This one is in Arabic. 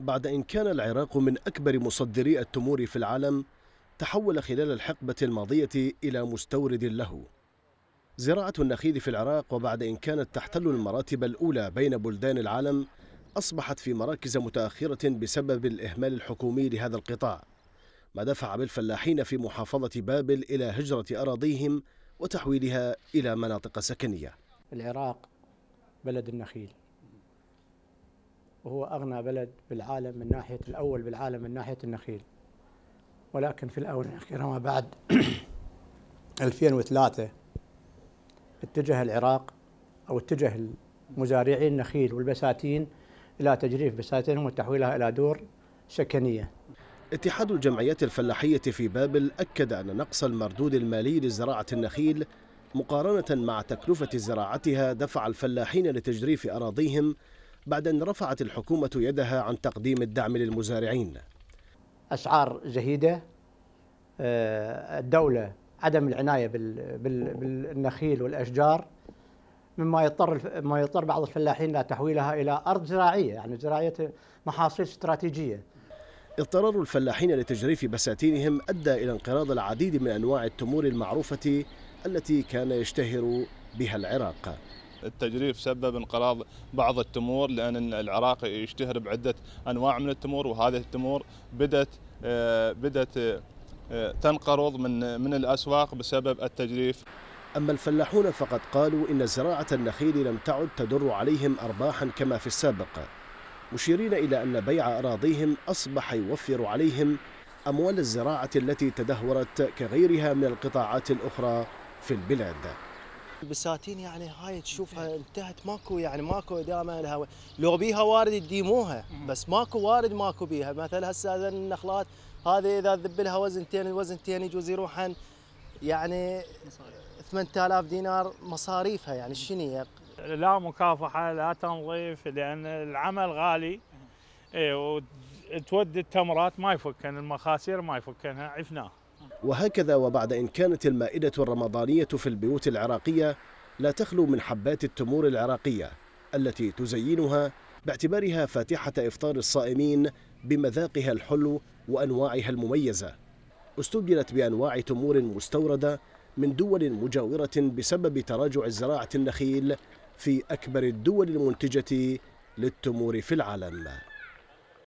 بعد أن كان العراق من أكبر مصدري التمور في العالم تحول خلال الحقبة الماضية إلى مستورد له زراعة النخيل في العراق وبعد أن كانت تحتل المراتب الأولى بين بلدان العالم أصبحت في مراكز متأخرة بسبب الإهمال الحكومي لهذا القطاع ما دفع بالفلاحين في محافظة بابل إلى هجرة أراضيهم وتحويلها إلى مناطق سكنية العراق بلد النخيل وهو أغنى بلد بالعالم من ناحية الأول بالعالم من ناحية النخيل ولكن في الآونة الأخيرة ما بعد 2003 اتجه العراق أو اتجه مزارعي النخيل والبساتين إلى تجريف بساتينهم وتحويلها إلى دور سكنية اتحاد الجمعيات الفلاحية في بابل أكد أن نقص المردود المالي لزراعة النخيل مقارنة مع تكلفة زراعتها دفع الفلاحين لتجريف أراضيهم بعد أن رفعت الحكومة يدها عن تقديم الدعم للمزارعين أسعار زهيدة آه، الدولة عدم العناية بالنخيل والأشجار مما يضطر ما يضطر بعض الفلاحين إلى تحويلها إلى أرض زراعية يعني زراعية محاصيل استراتيجية اضطرار الفلاحين لتجريف بساتينهم أدى إلى انقراض العديد من أنواع التمور المعروفة التي كان يشتهر بها العراق التجريف سبب انقراض بعض التمور لأن العراق يشتهر بعدة أنواع من التمور وهذه التمور بدأت آه، بدأت آه، تنقرض من من الأسواق بسبب التجريف أما الفلاحون فقد قالوا إن زراعة النخيل لم تعد تدر عليهم أرباحا كما في السابق مشيرين إلى أن بيع أراضيهم أصبح يوفر عليهم أموال الزراعة التي تدهورت كغيرها من القطاعات الأخرى في البلاد بساتين يعني هاي تشوفها انتهت ماكو يعني ماكو دائما لها لو بيها وارد يديموها بس ماكو وارد ماكو بيها مثلا هسه النخلات هذه اذا تذب لها وزنتين الوزنتين يجوز يروحن يعني 8000 دينار مصاريفها يعني شنو يعني؟ لا مكافحه لا تنظيف لان العمل غالي إيه، وتودي التمرات ما يفكن المخاسير ما يفكنها عفناها وهكذا وبعد إن كانت المائدة الرمضانية في البيوت العراقية لا تخلو من حبات التمور العراقية التي تزينها باعتبارها فاتحة إفطار الصائمين بمذاقها الحلو وأنواعها المميزة استبدلت بأنواع تمور مستوردة من دول مجاورة بسبب تراجع زراعة النخيل في أكبر الدول المنتجة للتمور في العالم